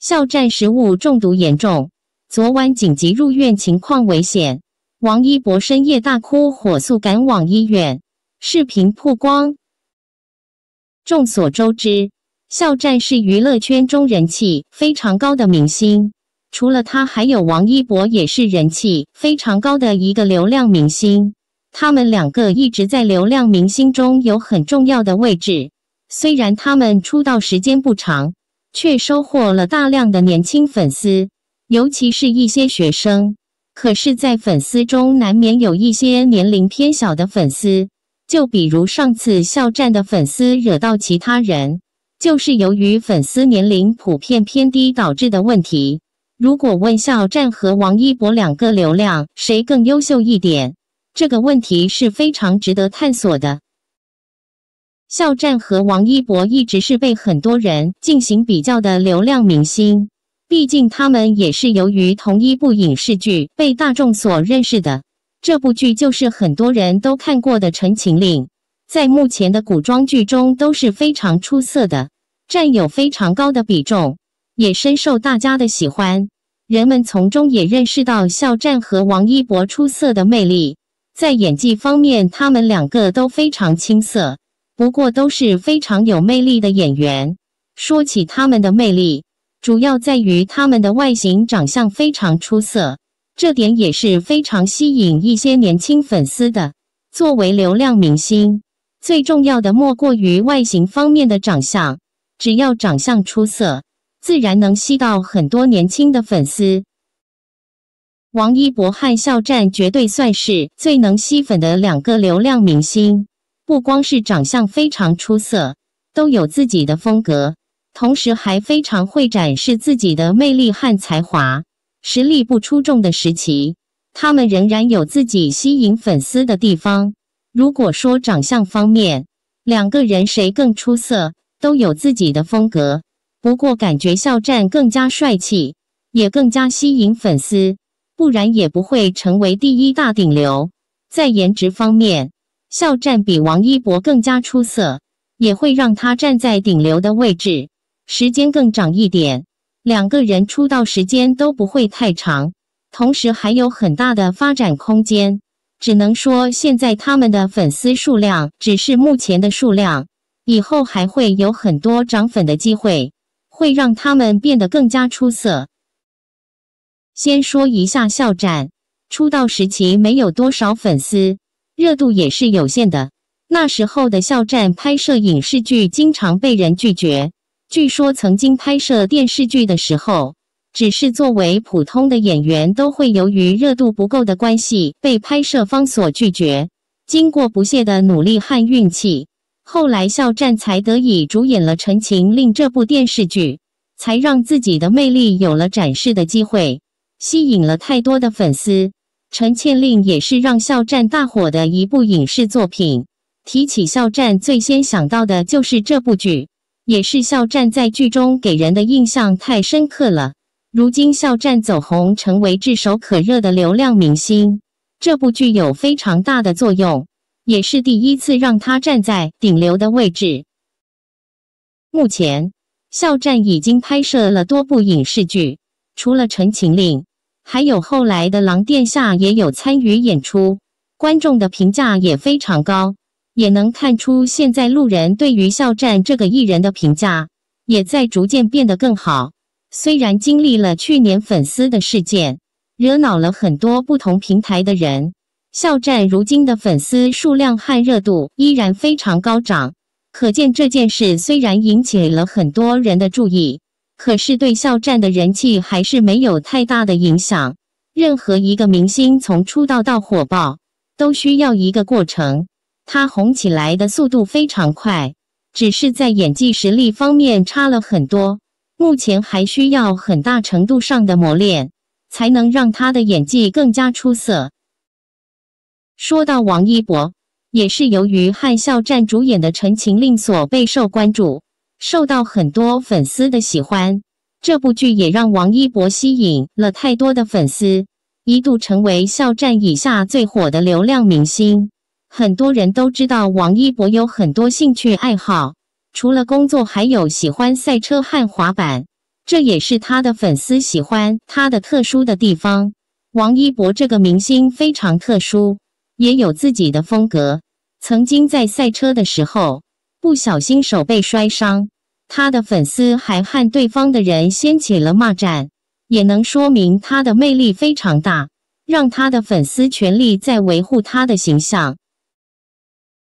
肖战食物中毒严重，昨晚紧急入院，情况危险。王一博深夜大哭，火速赶往医院。视频曝光。众所周知，肖战是娱乐圈中人气非常高的明星，除了他，还有王一博，也是人气非常高的一个流量明星。他们两个一直在流量明星中有很重要的位置。虽然他们出道时间不长。却收获了大量的年轻粉丝，尤其是一些学生。可是，在粉丝中难免有一些年龄偏小的粉丝，就比如上次肖战的粉丝惹到其他人，就是由于粉丝年龄普遍偏低导致的问题。如果问肖战和王一博两个流量谁更优秀一点，这个问题是非常值得探索的。肖战和王一博一直是被很多人进行比较的流量明星，毕竟他们也是由于同一部影视剧被大众所认识的。这部剧就是很多人都看过的《陈情令》，在目前的古装剧中都是非常出色的，占有非常高的比重，也深受大家的喜欢。人们从中也认识到肖战和王一博出色的魅力。在演技方面，他们两个都非常青涩。不过都是非常有魅力的演员。说起他们的魅力，主要在于他们的外形长相非常出色，这点也是非常吸引一些年轻粉丝的。作为流量明星，最重要的莫过于外形方面的长相，只要长相出色，自然能吸到很多年轻的粉丝。王一博和肖战绝对算是最能吸粉的两个流量明星。不光是长相非常出色，都有自己的风格，同时还非常会展示自己的魅力和才华。实力不出众的时期，他们仍然有自己吸引粉丝的地方。如果说长相方面，两个人谁更出色，都有自己的风格。不过感觉肖战更加帅气，也更加吸引粉丝，不然也不会成为第一大顶流。在颜值方面。肖战比王一博更加出色，也会让他站在顶流的位置，时间更长一点。两个人出道时间都不会太长，同时还有很大的发展空间。只能说现在他们的粉丝数量只是目前的数量，以后还会有很多涨粉的机会，会让他们变得更加出色。先说一下肖战，出道时期没有多少粉丝。热度也是有限的。那时候的肖战拍摄影视剧，经常被人拒绝。据说曾经拍摄电视剧的时候，只是作为普通的演员，都会由于热度不够的关系被拍摄方所拒绝。经过不懈的努力和运气，后来肖战才得以主演了《陈情令》这部电视剧，才让自己的魅力有了展示的机会，吸引了太多的粉丝。《陈情令》也是让肖战大火的一部影视作品。提起肖战，最先想到的就是这部剧，也是肖战在剧中给人的印象太深刻了。如今，肖战走红，成为炙手可热的流量明星，这部剧有非常大的作用，也是第一次让他站在顶流的位置。目前，肖战已经拍摄了多部影视剧，除了《陈情令》。还有后来的狼殿下也有参与演出，观众的评价也非常高，也能看出现在路人对于肖战这个艺人的评价也在逐渐变得更好。虽然经历了去年粉丝的事件，惹恼了很多不同平台的人，肖战如今的粉丝数量和热度依然非常高涨，可见这件事虽然引起了很多人的注意。可是对肖战的人气还是没有太大的影响。任何一个明星从出道到火爆，都需要一个过程。他红起来的速度非常快，只是在演技实力方面差了很多，目前还需要很大程度上的磨练，才能让他的演技更加出色。说到王一博，也是由于和肖战主演的《陈情令》所备受关注。受到很多粉丝的喜欢，这部剧也让王一博吸引了太多的粉丝，一度成为肖战以下最火的流量明星。很多人都知道王一博有很多兴趣爱好，除了工作，还有喜欢赛车和滑板，这也是他的粉丝喜欢他的特殊的地方。王一博这个明星非常特殊，也有自己的风格。曾经在赛车的时候。不小心手被摔伤，他的粉丝还和对方的人掀起了骂战，也能说明他的魅力非常大，让他的粉丝全力在维护他的形象。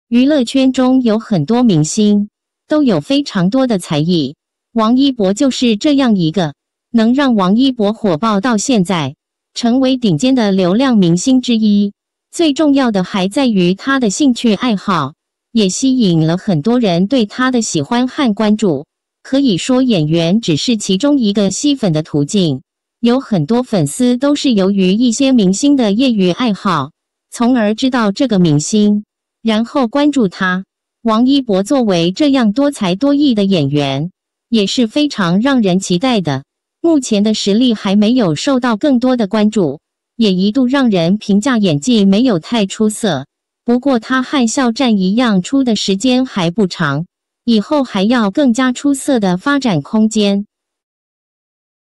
娱乐圈中有很多明星都有非常多的才艺，王一博就是这样一个能让王一博火爆到现在，成为顶尖的流量明星之一。最重要的还在于他的兴趣爱好。也吸引了很多人对他的喜欢和关注，可以说演员只是其中一个吸粉的途径。有很多粉丝都是由于一些明星的业余爱好，从而知道这个明星，然后关注他。王一博作为这样多才多艺的演员，也是非常让人期待的。目前的实力还没有受到更多的关注，也一度让人评价演技没有太出色。不过他和肖战一样，出的时间还不长，以后还要更加出色的发展空间。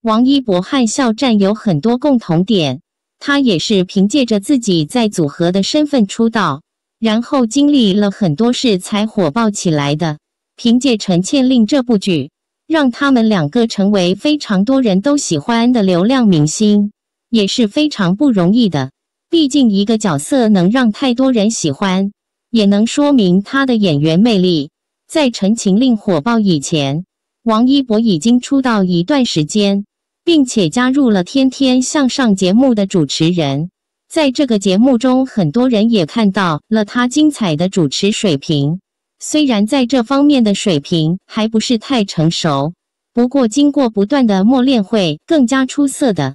王一博和肖战有很多共同点，他也是凭借着自己在组合的身份出道，然后经历了很多事才火爆起来的。凭借《陈倩令》这部剧，让他们两个成为非常多人都喜欢的流量明星，也是非常不容易的。毕竟，一个角色能让太多人喜欢，也能说明他的演员魅力。在《陈情令》火爆以前，王一博已经出道一段时间，并且加入了《天天向上》节目的主持人。在这个节目中，很多人也看到了他精彩的主持水平。虽然在这方面的水平还不是太成熟，不过经过不断的磨练，会更加出色的。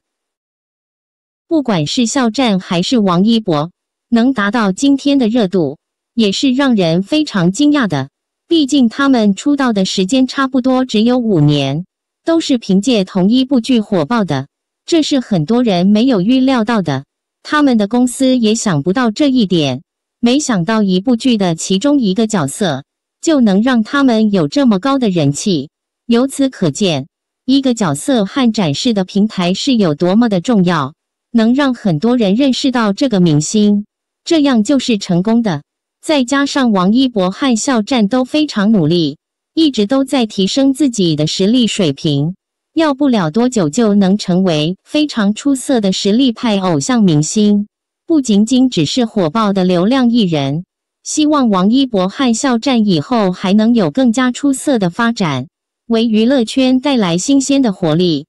不管是肖战还是王一博，能达到今天的热度，也是让人非常惊讶的。毕竟他们出道的时间差不多只有五年，都是凭借同一部剧火爆的，这是很多人没有预料到的。他们的公司也想不到这一点，没想到一部剧的其中一个角色，就能让他们有这么高的人气。由此可见，一个角色和展示的平台是有多么的重要。能让很多人认识到这个明星，这样就是成功的。再加上王一博和肖战都非常努力，一直都在提升自己的实力水平，要不了多久就能成为非常出色的实力派偶像明星，不仅仅只是火爆的流量艺人。希望王一博和肖战以后还能有更加出色的发展，为娱乐圈带来新鲜的活力。